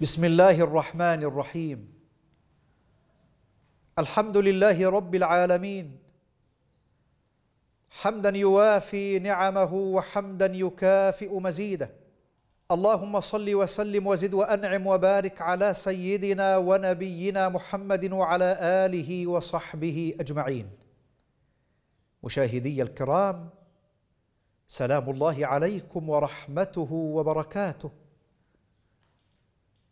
بسم الله الرحمن الرحيم الحمد لله رب العالمين حمدا يوافي نعمه وحمدا يكافئ مزيده اللهم صل وسلم وزد وانعم وبارك على سيدنا ونبينا محمد وعلى اله وصحبه اجمعين مشاهدي الكرام سلام الله عليكم ورحمته وبركاته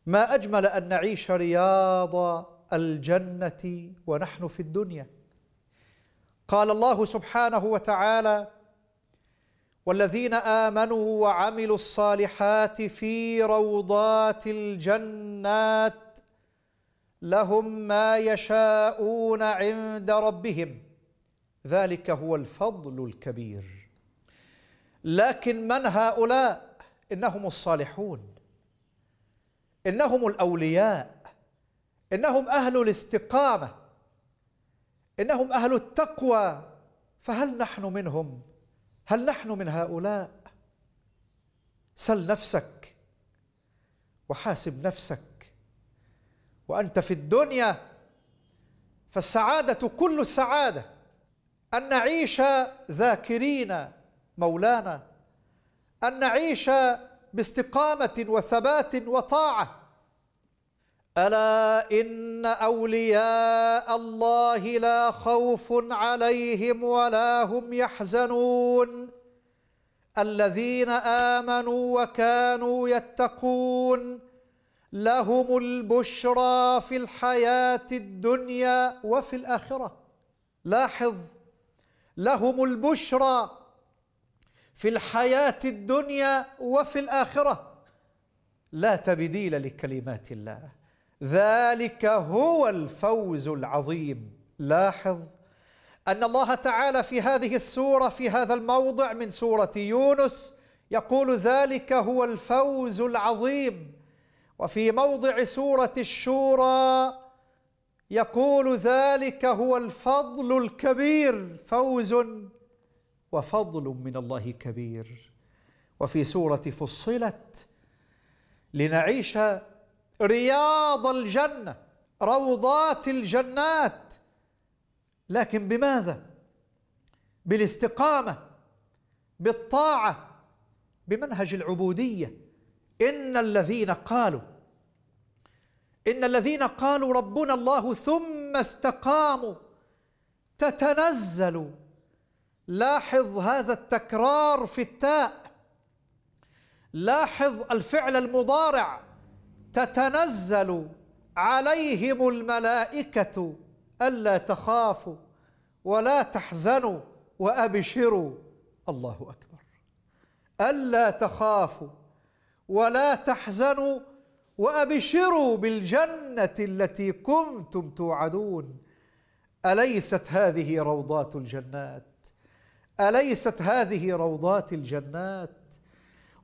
ما اجمل ان نعيش رياض الجنه ونحن في الدنيا قال الله سبحانه وتعالى والذين امنوا وعملوا الصالحات في روضات الجنات لهم ما يشاءون عند ربهم ذلك هو الفضل الكبير لكن من هؤلاء انهم الصالحون انهم الاولياء انهم اهل الاستقامه انهم اهل التقوى فهل نحن منهم هل نحن من هؤلاء سل نفسك وحاسب نفسك وانت في الدنيا فالسعاده كل السعاده ان نعيش ذاكرين مولانا ان نعيش باستقامة وثبات وطاعة ألا إن أولياء الله لا خوف عليهم ولا هم يحزنون الذين آمنوا وكانوا يتقون لهم البشرى في الحياة الدنيا وفي الآخرة لاحظ لهم البشرى في الحياة الدنيا وفي الآخرة لا تبديل لكلمات الله ذلك هو الفوز العظيم لاحظ أن الله تعالى في هذه السورة في هذا الموضع من سورة يونس يقول ذلك هو الفوز العظيم وفي موضع سورة الشورى يقول ذلك هو الفضل الكبير فوز وفضل من الله كبير وفي سوره فصلت لنعيش رياض الجنه روضات الجنات لكن بماذا بالاستقامه بالطاعه بمنهج العبوديه ان الذين قالوا ان الذين قالوا ربنا الله ثم استقاموا تتنزل لاحظ هذا التكرار في التاء لاحظ الفعل المضارع تتنزل عليهم الملائكة ألا تخافوا ولا تحزنوا وأبشروا الله أكبر ألا تخافوا ولا تحزنوا وأبشروا بالجنة التي كنتم توعدون أليست هذه روضات الجنات أليست هذه روضات الجنات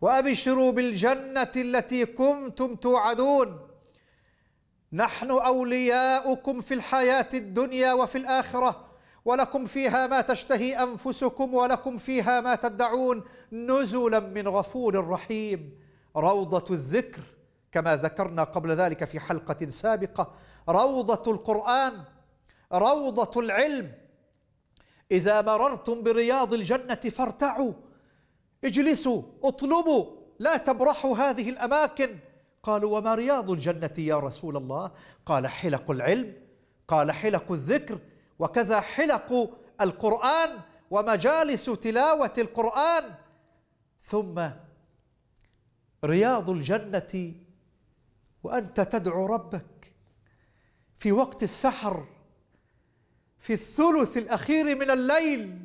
وأبشروا بالجنة التي كنتم توعدون نحن أولياؤكم في الحياة الدنيا وفي الآخرة ولكم فيها ما تشتهي أنفسكم ولكم فيها ما تدعون نزلا من غفور رحيم روضة الذكر كما ذكرنا قبل ذلك في حلقة سابقة روضة القرآن روضة العلم إذا مررتم برياض الجنة فارتعوا اجلسوا اطلبوا لا تبرحوا هذه الأماكن قالوا وما رياض الجنة يا رسول الله قال حلق العلم قال حلق الذكر وكذا حلق القرآن ومجالس تلاوة القرآن ثم رياض الجنة وأنت تدعو ربك في وقت السحر في الثلث الاخير من الليل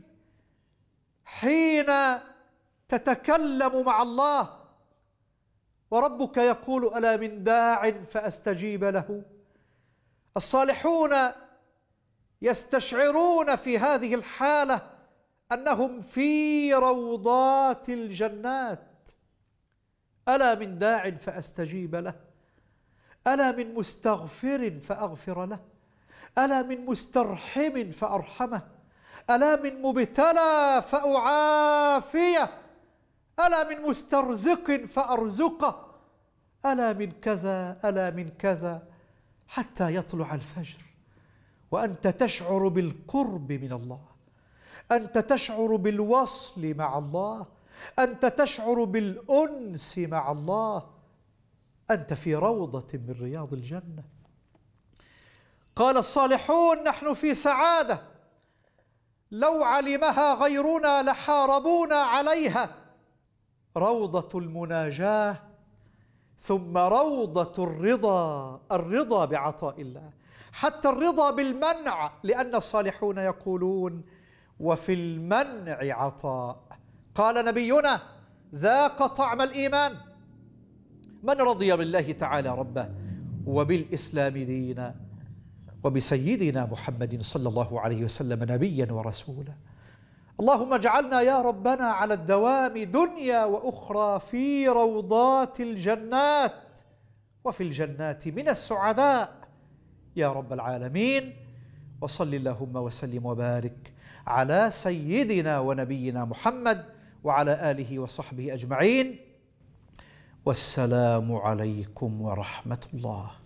حين تتكلم مع الله وربك يقول الا من داع فاستجيب له الصالحون يستشعرون في هذه الحاله انهم في روضات الجنات الا من داع فاستجيب له الا من مستغفر فاغفر له ألا من مسترحم فأرحمه ألا من مبتلى فأعافيه ألا من مسترزق فأرزقه ألا من كذا ألا من كذا حتى يطلع الفجر وأنت تشعر بالقرب من الله أنت تشعر بالوصل مع الله أنت تشعر بالأنس مع الله أنت في روضة من رياض الجنة قال الصالحون نحن في سعادة لو علمها غيرنا لحاربونا عليها روضة المناجاة ثم روضة الرضا الرضا بعطاء الله حتى الرضا بالمنع لأن الصالحون يقولون وفي المنع عطاء قال نبينا ذاق طعم الإيمان من رضي بالله تعالى ربه وبالإسلام دينا وبسيدنا محمد صلى الله عليه وسلم نبيا ورسولا اللهم اجعلنا يا ربنا على الدوام دنيا واخرى في روضات الجنات وفي الجنات من السعداء يا رب العالمين وصل اللهم وسلم وبارك على سيدنا ونبينا محمد وعلى اله وصحبه اجمعين والسلام عليكم ورحمه الله